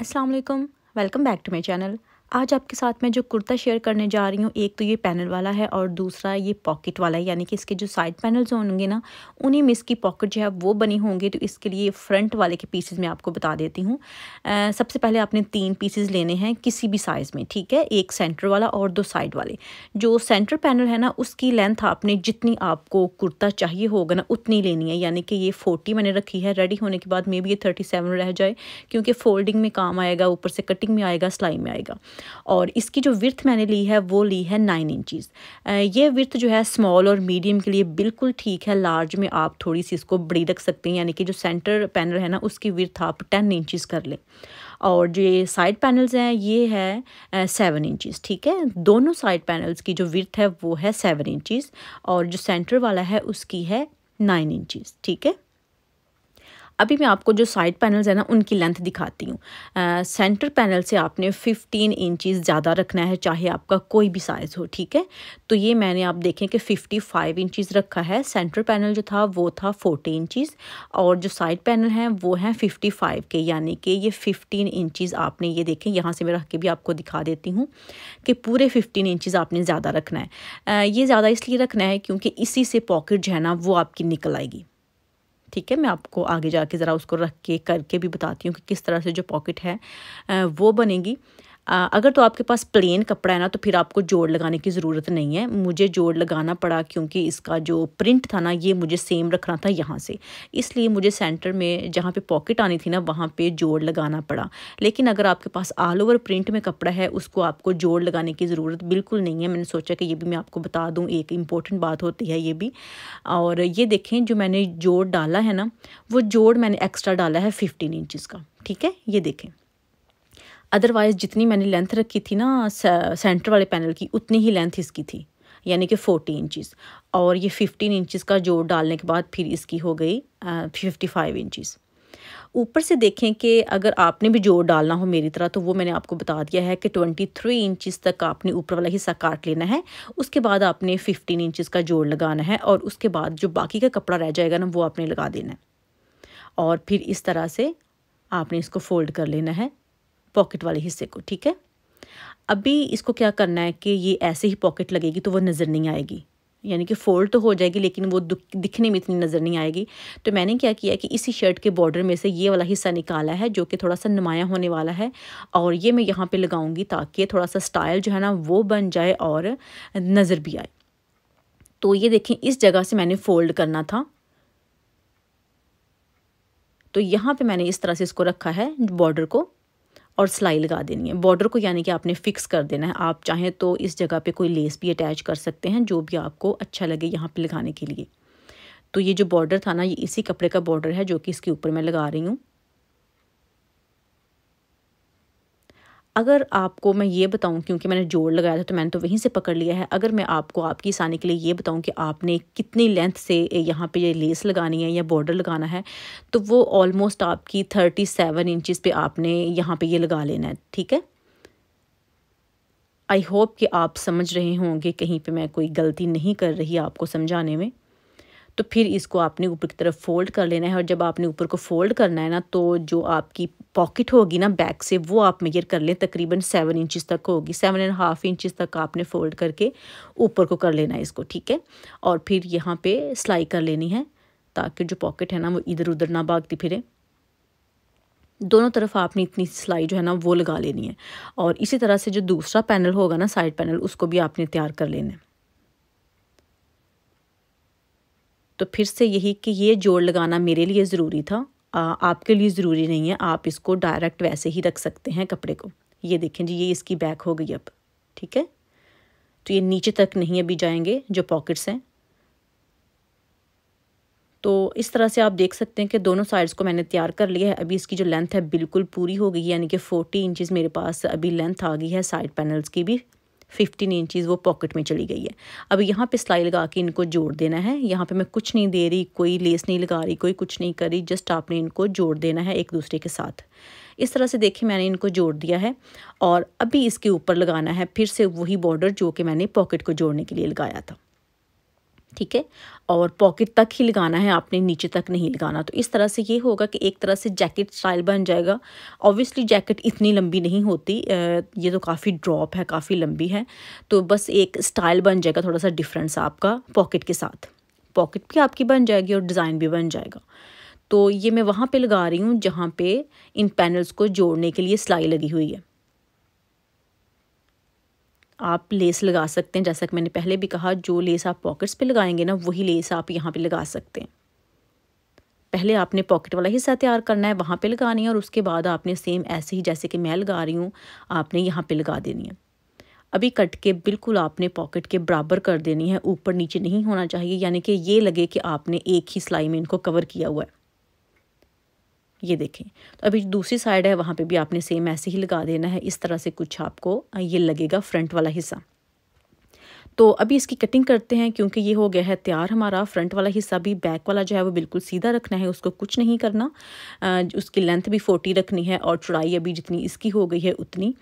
Assalamualaikum. alaikum. Welcome back to my channel. आज आपके साथ मैं जो कुर्ता शेयर करने जा रही हूँ एक तो ये पैनल वाला है और दूसरा ये पॉकेट वाला है यानी कि इसके जो साइड पैनल्स होंगे ना उन्हीं में इसकी पॉकेट जो है वो बनी होंगी तो इसके लिए फ्रंट वाले के पीसेज मैं आपको बता देती हूँ सबसे पहले आपने तीन पीसेज लेने हैं किसी भी साइज़ में ठीक है एक सेंटर वाला और दो साइड वाले जो सेंटर पैनल है ना उसकी लेंथ आपने जितनी आपको कुर्ता चाहिए होगा ना उतनी लेनी है यानी कि ये फोर्टी मैंने रखी है रेडी होने के बाद मे बी ये थर्टी रह जाए क्योंकि फोल्डिंग में काम आएगा ऊपर से कटिंग में आएगा सिलाई में आएगा और इसकी जो विर्थ मैंने ली है वो ली है नाइन इंचीज़ ये विर्थ जो है स्मॉल और मीडियम के लिए बिल्कुल ठीक है लार्ज में आप थोड़ी सी इसको बड़ी रख सकते हैं यानी कि जो सेंटर पैनल है ना उसकी विर्थ आप टेन इंचज़ कर लें और जो ये साइड पैनल्स हैं ये है सेवन इंचज़ ठीक है दोनों साइड पैनल्स की जो विर्थ है वो है सेवन इंचज़ और जो सेंटर वाला है उसकी है नाइन इंचीज़ ठीक है अभी मैं आपको जो साइड पैनल्स है ना उनकी लेंथ दिखाती हूँ सेंटर पैनल से आपने 15 इंचज़ ज़्यादा रखना है चाहे आपका कोई भी साइज़ हो ठीक है तो ये मैंने आप देखें कि 55 फाइव रखा है सेंटर पैनल जो था वो था 40 इंचज़ और जो साइड पैनल हैं वो हैं 55 के यानी कि ये 15 इंचज़ आपने ये देखें यहाँ से मैं रख के भी आपको दिखा देती हूँ कि पूरे फिफ्टीन इंचज़ आपने ज़्यादा रखना है ये ज़्यादा इसलिए रखना है क्योंकि इसी से पॉकेट जो है ना वो आपकी निकल आएगी ठीक है मैं आपको आगे जाके ज़रा उसको रख के करके भी बताती हूँ कि किस तरह से जो पॉकेट है वो बनेगी अगर तो आपके पास प्लेन कपड़ा है ना तो फिर आपको जोड़ लगाने की ज़रूरत नहीं है मुझे जोड़ लगाना पड़ा क्योंकि इसका जो प्रिंट था ना ये मुझे सेम रखना था यहाँ से इसलिए मुझे सेंटर में जहाँ पे पॉकेट आनी थी ना वहाँ पे जोड़ लगाना पड़ा लेकिन अगर आपके पास ऑल ओवर प्रिंट में कपड़ा है उसको आपको जोड़ लगाने की ज़रूरत बिल्कुल नहीं है मैंने सोचा कि ये भी मैं आपको बता दूँ एक इम्पॉर्टेंट बात होती है ये भी और ये देखें जो मैंने जोड़ डाला है ना वो जोड़ मैंने एक्स्ट्रा डाला है फिफ्टीन इंचज़ का ठीक है ये देखें अदरवाइज़ जितनी मैंने लेंथ रखी थी ना सेंटर वाले पैनल की उतनी ही लेंथ इसकी थी यानी कि फोर्टी इंचिस और ये फिफ्टीन इंचिस का जोड़ डालने के बाद फिर इसकी हो गई फिफ्टी फाइव इंचिस ऊपर से देखें कि अगर आपने भी जोड़ डालना हो मेरी तरह तो वो मैंने आपको बता दिया है कि ट्वेंटी थ्री तक आपने ऊपर वाला हिस्सा काट लेना है उसके बाद आपने फिफ्टीन इंचज़ का जोड़ लगाना है और उसके बाद जो बाकी का कपड़ा रह जाएगा ना वो आपने लगा देना है और फिर इस तरह से आपने इसको फोल्ड कर लेना है पॉकेट वाले हिस्से को ठीक है अभी इसको क्या करना है कि ये ऐसे ही पॉकेट लगेगी तो वो नज़र नहीं आएगी यानी कि फोल्ड तो हो जाएगी लेकिन वो दिखने में इतनी नज़र नहीं आएगी तो मैंने क्या किया कि इसी शर्ट के बॉर्डर में से ये वाला हिस्सा निकाला है जो कि थोड़ा सा नुमाया होने वाला है और ये मैं यहाँ पे लगाऊंगी ताकि थोड़ा सा स्टाइल जो है ना वो बन जाए और नज़र भी आए तो ये देखें इस जगह से मैंने फोल्ड करना था तो यहाँ पर मैंने इस तरह से इसको रखा है बॉर्डर को और सिलाई लगा देनी है बॉर्डर को यानी कि आपने फ़िक्स कर देना है आप चाहें तो इस जगह पे कोई लेस भी अटैच कर सकते हैं जो भी आपको अच्छा लगे यहाँ पे लगाने के लिए तो ये जो बॉर्डर था ना ये इसी कपड़े का बॉर्डर है जो कि इसके ऊपर मैं लगा रही हूँ अगर आपको मैं ये बताऊं क्योंकि मैंने जोड़ लगाया था तो मैंने तो वहीं से पकड़ लिया है अगर मैं आपको आपकी आसानी के लिए ये बताऊं कि आपने कितनी लेंथ से यहाँ पे ये लेस लगानी है या बॉर्डर लगाना है तो वो ऑलमोस्ट आपकी थर्टी सेवन इंचज़ पे आपने यहाँ पे ये लगा लेना है ठीक है आई होप कि आप समझ रहे होंगे कहीं पर मैं कोई गलती नहीं कर रही आपको समझाने में तो फिर इसको आपने ऊपर की तरफ फोल्ड कर लेना है और जब आपने ऊपर को फोल्ड करना है ना तो जो आपकी पॉकेट होगी ना बैक से वो आप मेजर कर लें तकरीबन सेवन इंचज़ तक होगी सेवन एंड हाफ इंचज़ तक आपने फोल्ड करके ऊपर को कर लेना है इसको ठीक है और फिर यहाँ पर सिलाई कर लेनी है ताकि जो पॉकेट है ना वो इधर उधर ना भागती फिरे दोनों तरफ आपने इतनी सिलाई जो है ना वो लगा लेनी है और इसी तरह से जो दूसरा पैनल होगा ना साइड पैनल उसको भी आपने तैयार कर लेना है तो फिर से यही कि ये जोड़ लगाना मेरे लिए ज़रूरी था आ, आपके लिए ज़रूरी नहीं है आप इसको डायरेक्ट वैसे ही रख सकते हैं कपड़े को ये देखें जी ये इसकी बैक हो गई अब ठीक है तो ये नीचे तक नहीं अभी जाएंगे जो पॉकेट्स हैं तो इस तरह से आप देख सकते हैं कि दोनों साइड्स को मैंने तैयार कर लिया है अभी इसकी जो लेंथ है बिल्कुल पूरी हो गई यानी कि फ़ोर्टी इंचज़ मेरे पास अभी लेंथ आ गई है साइड पैनल्स की भी फिफ्टीन इंचज़ वो पॉकेट में चली गई है अब यहाँ पे सिलाई लगा के इनको जोड़ देना है यहाँ पे मैं कुछ नहीं दे रही कोई लेस नहीं लगा रही कोई कुछ नहीं करी जस्ट आपने इनको जोड़ देना है एक दूसरे के साथ इस तरह से देखिए मैंने इनको जोड़ दिया है और अभी इसके ऊपर लगाना है फिर से वही बॉर्डर जो कि मैंने पॉकेट को जोड़ने के लिए लगाया था ठीक है और पॉकेट तक ही लगाना है आपने नीचे तक नहीं लगाना तो इस तरह से ये होगा कि एक तरह से जैकेट स्टाइल बन जाएगा ऑब्वियसली जैकेट इतनी लंबी नहीं होती ये तो काफ़ी ड्रॉप है काफ़ी लंबी है तो बस एक स्टाइल बन जाएगा थोड़ा सा डिफरेंस आपका पॉकेट के साथ पॉकेट भी आपकी बन जाएगी और डिज़ाइन भी बन जाएगा तो ये मैं वहाँ पर लगा रही हूँ जहाँ पर इन पैनल्स को जोड़ने के लिए सिलाई लगी हुई है आप लेस लगा सकते हैं जैसा कि मैंने पहले भी कहा जो लेस आप पॉकेट्स पे लगाएंगे ना वही लेस आप यहाँ पे लगा सकते हैं पहले आपने पॉकेट वाला हिस्सा तैयार करना है वहाँ पे लगानी है और उसके बाद आपने सेम ऐसे ही जैसे कि मैं लगा रही हूँ आपने यहाँ पे लगा देनी है अभी कट के बिल्कुल आपने पॉकेट के बराबर कर देनी है ऊपर नीचे नहीं होना चाहिए यानी कि ये लगे कि आपने एक ही सिलाई में इनको कवर किया हुआ है ये देखें तो अभी दूसरी साइड है वहाँ पे भी आपने सेम ऐसे ही लगा देना है इस तरह से कुछ आपको ये लगेगा फ्रंट वाला हिस्सा तो अभी इसकी कटिंग करते हैं क्योंकि ये हो गया है तैयार हमारा फ्रंट वाला हिस्सा भी बैक वाला जो है वो बिल्कुल सीधा रखना है उसको कुछ नहीं करना उसकी लेंथ भी फोर्टी रखनी है और चौड़ाई अभी जितनी इसकी हो गई है उतनी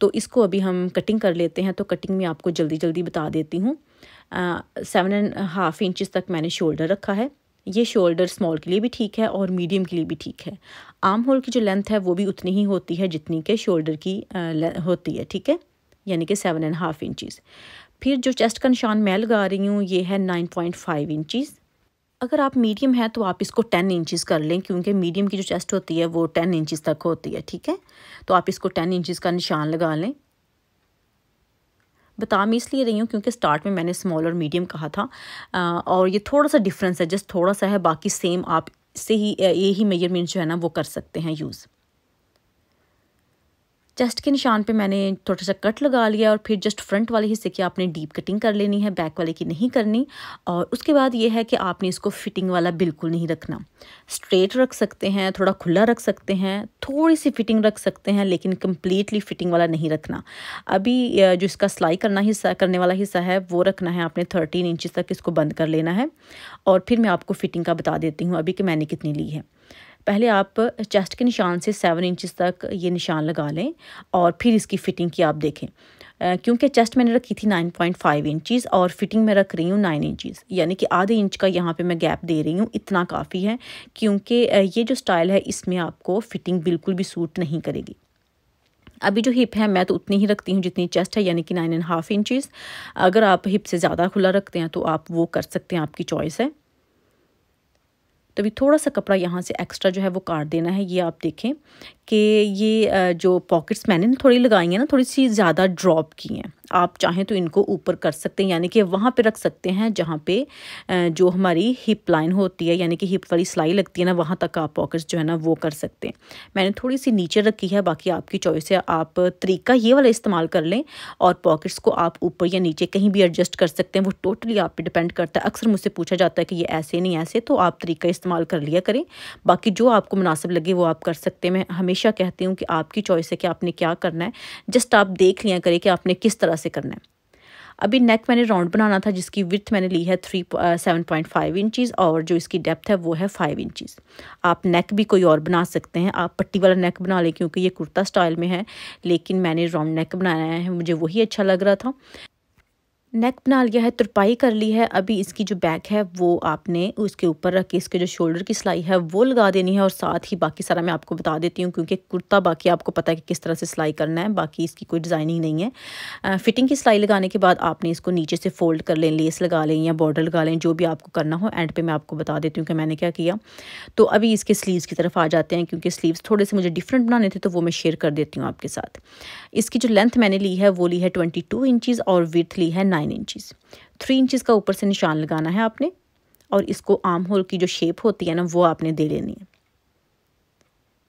तो इसको अभी हम कटिंग कर लेते हैं तो कटिंग में आपको जल्दी जल्दी बता देती हूँ सेवन एंड हाफ इंचज़ तक मैंने शोल्डर रखा है ये शोल्डर स्मॉल के लिए भी ठीक है और मीडियम के लिए भी ठीक है आर्म होल की जो लेंथ है वो भी उतनी ही होती है जितनी के शोल्डर की होती है ठीक है यानी कि सेवन एंड हाफ इंचज़ फिर जो चेस्ट का निशान मैं लगा रही हूँ ये है नाइन पॉइंट फाइव इंचज़ अगर आप मीडियम है तो आप इसको टेन इंचज़ कर लें क्योंकि मीडियम की जो चेस्ट होती है वो टेन इंचज़ तक होती है ठीक है तो आप इसको टेन इंचज़ का निशान लगा लें बता मैं इसलिए रही हूँ क्योंकि स्टार्ट में मैंने स्मॉल और मीडियम कहा था और ये थोड़ा सा डिफरेंस है जस्ट थोड़ा सा है बाकी सेम आप से ही यही मेजरमेंट जो है ना वो कर सकते हैं यूज़ चेस्ट के निशान पे मैंने थोड़ा सा कट लगा लिया और फिर जस्ट फ्रंट वाले हिस्से की आपने डीप कटिंग कर लेनी है बैक वाले की नहीं करनी और उसके बाद ये है कि आपने इसको फिटिंग वाला बिल्कुल नहीं रखना स्ट्रेट रख सकते हैं थोड़ा खुला रख सकते हैं थोड़ी सी फिटिंग रख सकते हैं लेकिन कम्प्लीटली फिटिंग वाला नहीं रखना अभी जो इसका सिलाई करना हिस्सा करने वाला हिस्सा है वो रखना है आपने थर्टीन इंचज़ तक इसको बंद कर लेना है और फिर मैं आपको फिटिंग का बता देती हूँ अभी कि मैंने कितनी ली है पहले आप चेस्ट के निशान से सेवन इंचज़ तक ये निशान लगा लें और फिर इसकी फ़िटिंग की आप देखें क्योंकि चेस्ट मैंने रखी थी नाइन पॉइंट फाइव इंचज़ और फिटिंग मैं रख रही हूँ नाइन इंचिस यानी कि आधे इंच का यहाँ पे मैं गैप दे रही हूँ इतना काफ़ी है क्योंकि ये जो स्टाइल है इसमें आपको फ़िटिंग बिल्कुल भी सूट नहीं करेगी अभी जो हिप है मैं तो उतनी ही रखती हूँ जितनी चेस्ट है यानी कि नाइन एंड हाफ इंचज़ अगर आप हिप से ज़्यादा खुला रखते हैं तो आप वो कर सकते हैं आपकी चॉइस है तो अभी थोड़ा सा कपड़ा यहाँ से एक्स्ट्रा जो है वो काट देना है ये आप देखें कि ये जो पॉकेट्स मैंने थोड़ी लगाई हैं ना थोड़ी सी ज़्यादा ड्रॉप की हैं आप चाहें तो इनको ऊपर कर सकते हैं यानी कि वहाँ पे रख सकते हैं जहाँ पे जो हमारी हिप लाइन होती है यानी कि हिप वाली सिलाई लगती है ना वहाँ तक आप पॉकेट्स जो है ना वो कर सकते हैं मैंने थोड़ी सी नीचे रखी है बाकी आपकी चॉइस है आप तरीका ये वाला इस्तेमाल कर लें और पॉकेट्स को आप ऊपर या नीचे कहीं भी एडजस्ट कर सकते हैं वो टोटली आप पर डिपेंड करता है अक्सर मुझसे पूछा जाता है कि ये ऐसे नहीं ऐसे तो आप तरीका इस्तेमाल कर लिया करें बाकी जो आपको मुनासिब लगे वो आप कर सकते हैं मैं हमेशा कहती हूँ कि आपकी चॉइस है कि आपने क्या करना है जस्ट आप देख लिया करें कि आपने किस तरह से करना है अभी नेक मैंने राउंड बनाना था जिसकी विथ मैंने ली है three seven point five inches और जो इसकी डेप्थ है वो है फाइव इंचज़ आप नेक भी कोई और बना सकते हैं आप पट्टी वाला नेक बना लें क्योंकि ये कुर्ता स्टाइल में है लेकिन मैंने राउंड नेक बनाया है मुझे वही अच्छा लग रहा था नेक बना लिया है तुरपाई कर ली है अभी इसकी जो बैक है वो आपने उसके ऊपर रख के इसके जो शोल्डर की सिलाई है वो लगा देनी है और साथ ही बाकी सारा मैं आपको बता देती हूँ क्योंकि कुर्ता बाकी आपको पता है कि किस तरह से सिलाई करना है बाकी इसकी कोई डिज़ाइनिंग नहीं है आ, फिटिंग की सिलाई लगाने के बाद आपने इसको नीचे से फोल्ड कर लें लेस लगा लें या बॉर्डर लगा लें जो भी आपको करना हो एंड पे मैं आपको बता देती हूँ कि मैंने क्या किया तो अभी इसके स्लीवस की तरफ आ जाते हैं क्योंकि स्लीवस थोड़े से मुझे डिफरेंट बनाने थे तो वो मैं शेयर कर देती हूँ आपके साथ इसकी जो लेंथ मैंने ली है वो ली है ट्वेंटी टू और विथ ली है nine nine inches three inches का ऊपर से निशान लगाना है आपने और इसको आर्म होल की जो शेप होती है ना वो आपने दे लेनी है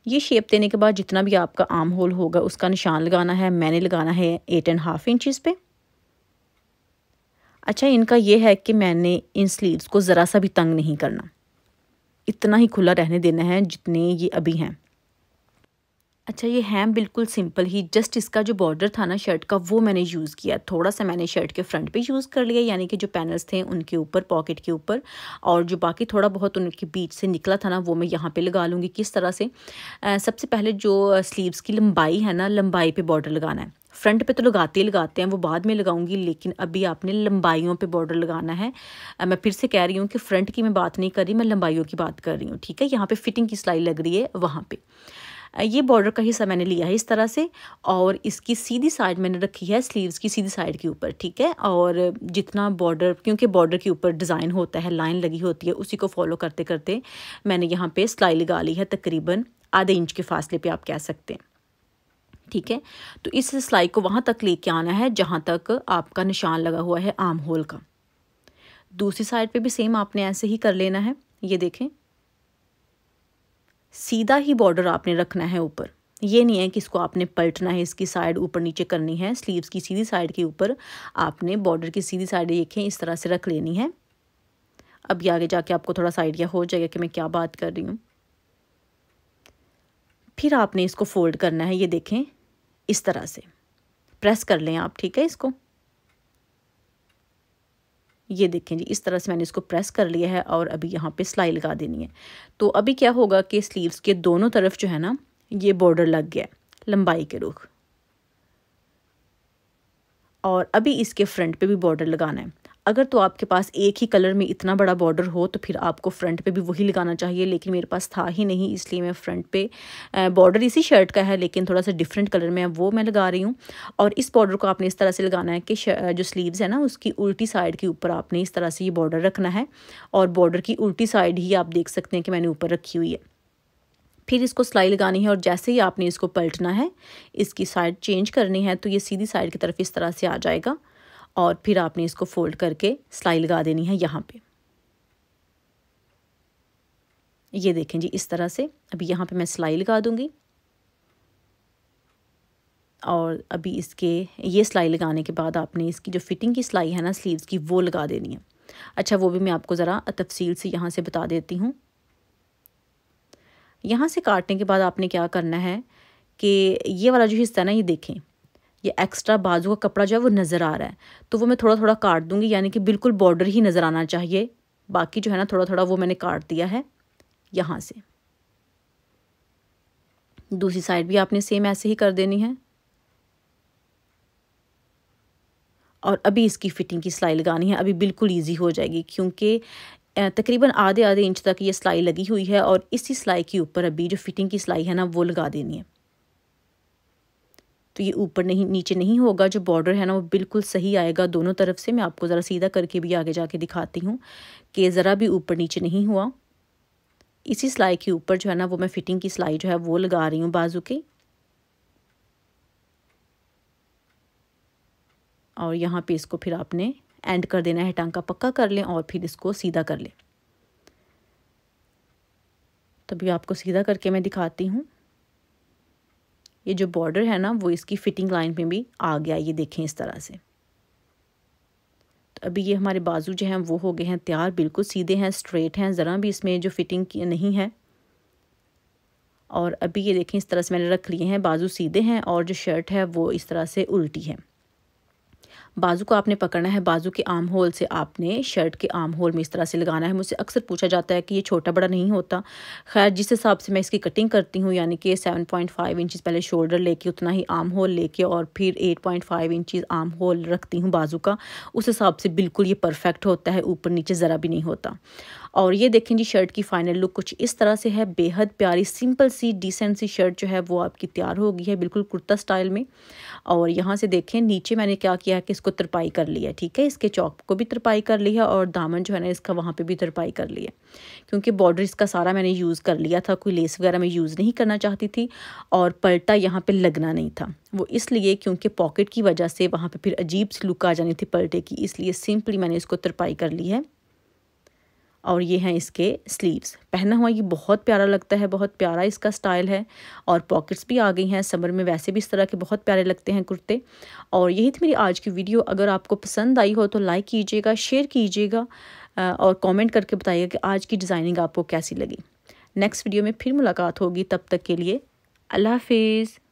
ये शेप देने के बाद जितना भी आपका आर्म होल होगा उसका निशान लगाना है मैंने लगाना है एट एंड हाफ इंचज़ पे अच्छा इनका ये है कि मैंने इन स्लीव्स को ज़रा सा भी तंग नहीं करना इतना ही खुला रहने देना है जितने ये अभी हैं अच्छा ये हैम बिल्कुल सिंपल ही जस्ट इसका जो बॉर्डर था ना शर्ट का वो मैंने यूज़ किया थोड़ा सा मैंने शर्ट के फ्रंट पे यूज़ कर लिया यानी कि जो पैनल्स थे उनके ऊपर पॉकेट के ऊपर और जो बाकी थोड़ा बहुत उनके बीच से निकला था ना वो मैं यहाँ पे लगा लूँगी किस तरह से आ, सबसे पहले जो स्लीवस की लंबाई है ना लंबाई पर बॉर्डर लगाना है फ्रंट पे तो लगाते ही लगाते हैं वो बाद में लगाऊंगी लेकिन अभी आपने लंबाइयों पे बॉर्डर लगाना है मैं फिर से कह रही हूँ कि फ्रंट की मैं बात नहीं कर रही मैं लंबाइयों की बात कर रही हूँ ठीक है यहाँ पे फिटिंग की सिलाई लग रही है वहाँ पे ये बॉर्डर का हिस्सा मैंने लिया है इस तरह से और इसकी सीधी साइड मैंने रखी है स्लीव्स की सीधी साइड के ऊपर ठीक है और जितना बॉर्डर क्योंकि बॉर्डर के ऊपर डिज़ाइन होता है लाइन लगी होती है उसी को फॉलो करते करते मैंने यहाँ पर सिलाई लगा ली है तकरीबन आधे इंच के फासले पर आप कह सकते हैं ठीक है तो इस सिलाई को वहाँ तक लेके आना है जहाँ तक आपका निशान लगा हुआ है आम होल का दूसरी साइड पे भी सेम आपने ऐसे ही कर लेना है ये देखें सीधा ही बॉर्डर आपने रखना है ऊपर ये नहीं है कि इसको आपने पलटना है इसकी साइड ऊपर नीचे करनी है स्लीव्स की सीधी साइड के ऊपर आपने बॉर्डर की सीधी साइड देखें इस तरह से रख लेनी है अब ये आगे जाके आपको थोड़ा सा आइडिया हो जाएगा कि मैं क्या बात कर रही हूँ फिर आपने इसको फोल्ड करना है ये देखें इस तरह से प्रेस कर लें आप ठीक है इसको ये देखें जी इस तरह से मैंने इसको प्रेस कर लिया है और अभी यहाँ पे सिलाई लगा देनी है तो अभी क्या होगा कि स्लीव्स के दोनों तरफ जो है ना ये बॉर्डर लग गया लंबाई के रुख और अभी इसके फ्रंट पे भी बॉर्डर लगाना है अगर तो आपके पास एक ही कलर में इतना बड़ा बॉर्डर हो तो फिर आपको फ्रंट पे भी वही लगाना चाहिए लेकिन मेरे पास था ही नहीं इसलिए मैं फ्रंट पे बॉर्डर इसी शर्ट का है लेकिन थोड़ा सा डिफरेंट कलर में है वो मैं लगा रही हूँ और इस बॉर्डर को आपने इस तरह से लगाना है कि जो स्लीव्स है ना उसकी उल्टी साइड के ऊपर आपने इस तरह से ये बॉर्डर रखना है और बॉर्डर की उल्टी साइड ही आप देख सकते हैं कि मैंने ऊपर रखी हुई है फिर इसको सिलाई लगानी है और जैसे ही आपने इसको पलटना है इसकी साइड चेंज करनी है तो ये सीधी साइड की तरफ इस तरह से आ जाएगा और फिर आपने इसको फोल्ड करके सिलाई लगा देनी है यहाँ पे ये देखें जी इस तरह से अभी यहाँ पे मैं सिलाई लगा दूँगी और अभी इसके ये सिलाई लगाने के बाद आपने इसकी जो फिटिंग की सिलाई है ना स्लीव्स की वो लगा देनी है अच्छा वो भी मैं आपको ज़रा तफसील से यहाँ से बता देती हूँ यहाँ से काटने के बाद आपने क्या करना है कि ये वाला जो हिस्सा है ना ये देखें ये एक्स्ट्रा बाजू का कपड़ा जो है वो नज़र आ रहा है तो वो मैं थोड़ा थोड़ा काट दूँगी यानी कि बिल्कुल बॉर्डर ही नज़र आना चाहिए बाकी जो है ना थोड़ा थोड़ा वो मैंने काट दिया है यहाँ से दूसरी साइड भी आपने सेम ऐसे ही कर देनी है और अभी इसकी फ़िटिंग की सिलाई लगानी है अभी बिल्कुल ईजी हो जाएगी क्योंकि तकरीबन आधे आधे इंच तक ये सिलाई लगी हुई है और इसी सिलाई के ऊपर अभी जो फिटिंग की सिलाई है ना वो लगा देनी है तो ये ऊपर नहीं नीचे नहीं होगा जो बॉर्डर है ना वो बिल्कुल सही आएगा दोनों तरफ से मैं आपको ज़रा सीधा करके भी आगे जाके दिखाती हूँ कि ज़रा भी ऊपर नीचे नहीं हुआ इसी सिलाई के ऊपर जो है ना वो मैं फ़िटिंग की सिलाई जो है वो लगा रही हूँ बाजू के और यहाँ पे इसको फिर आपने एंड कर देना है टांका पक्का कर लें और फिर इसको सीधा कर लें तभी आपको सीधा करके मैं दिखाती हूँ ये जो बॉर्डर है ना वो इसकी फिटिंग लाइन में भी आ गया ये देखें इस तरह से तो अभी ये हमारे बाजू जो हैं वो हो गए हैं तैयार बिल्कुल सीधे हैं स्ट्रेट हैं ज़रा भी इसमें जो फिटिंग नहीं है और अभी ये देखें इस तरह से मैंने रख लिए हैं बाजू सीधे हैं और जो शर्ट है वो इस तरह से उल्टी है बाजू को आपने पकड़ना है बाजू के आम होल से आपने शर्ट के आम होल में इस तरह से लगाना है मुझसे अक्सर पूछा जाता है कि ये छोटा बड़ा नहीं होता खैर जिस हिसाब से मैं इसकी कटिंग करती हूँ यानी कि सेवन पॉइंट फाइव इंचज़ पहले शोल्डर लेके उतना ही आम होल लेके और फिर eight point five inches armhole रखती हूँ बाजू का उस हिसाब से बिल्कुल ये परफेक्ट होता है ऊपर नीचे ज़रा भी नहीं होता और ये देखें जी शर्ट की फाइनल लुक कुछ इस तरह से है बेहद प्यारी सिंपल सी डिसेंट सी शर्ट जो है वो आपकी तैयार हो गई है बिल्कुल कुर्ता स्टाइल में और यहाँ से देखें नीचे मैंने क्या किया है कि इसको तरपाई कर लिया ठीक है इसके चौक को भी तरपाई कर लिया और दामन जो है ना इसका वहाँ पर भी तरपाई कर लिया क्योंकि बॉर्डर इसका सारा मैंने यूज़ कर लिया था कोई लेस वगैरह मैं यूज़ नहीं करना चाहती थी और पलटा यहाँ पर लगना नहीं था वो इसलिए क्योंकि पॉकेट की वजह से वहाँ पर फिर अजीब सी लुक आ जानी थी पलटे की इसलिए सिंपली मैंने इसको तरपाई कर ली है और ये हैं इसके स्लीव्स पहना हुआ ये बहुत प्यारा लगता है बहुत प्यारा इसका स्टाइल है और पॉकेट्स भी आ गई हैं समर में वैसे भी इस तरह के बहुत प्यारे लगते हैं कुर्ते और यही थी मेरी आज की वीडियो अगर आपको पसंद आई हो तो लाइक कीजिएगा शेयर कीजिएगा और कमेंट करके बताइएगा कि आज की डिज़ाइनिंग आपको कैसी लगी नेक्स्ट वीडियो में फिर मुलाकात होगी तब तक के लिए अल्लाह हाफिज़